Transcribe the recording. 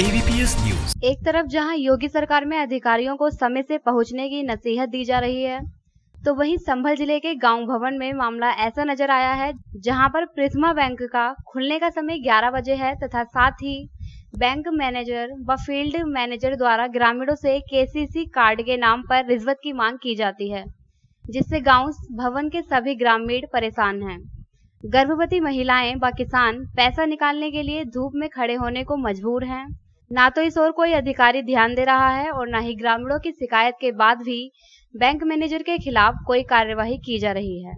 ABPS news एक तरफ जहां योगी सरकार में अधिकारियों को समय से पहुंचने की नसीहत दी जा रही है तो वहीं संभल जिले के गांव भवन में मामला ऐसा नजर आया है जहां पर प्रिथमा बैंक का खुलने का समय 11 बजे है तथा साथ ही बैंक मैनेजर व फील्ड मैनेजर द्वारा ग्रामीणों से केसीसी कार्ड के नाम पर रिश्वत की मांग की जाती है जिससे गांव भवन के सभी ग्रामीण परेशान हैं गर्भवती महिलाएं व किसान पैसा निकालने के लिए धूप में खड़े होने को मजबूर हैं ना तो इस ओर कोई अधिकारी ध्यान दे रहा है और न ही ग्रामीणों की शिकायत के बाद भी बैंक मैनेजर के खिलाफ कोई कार्यवाही की जा रही है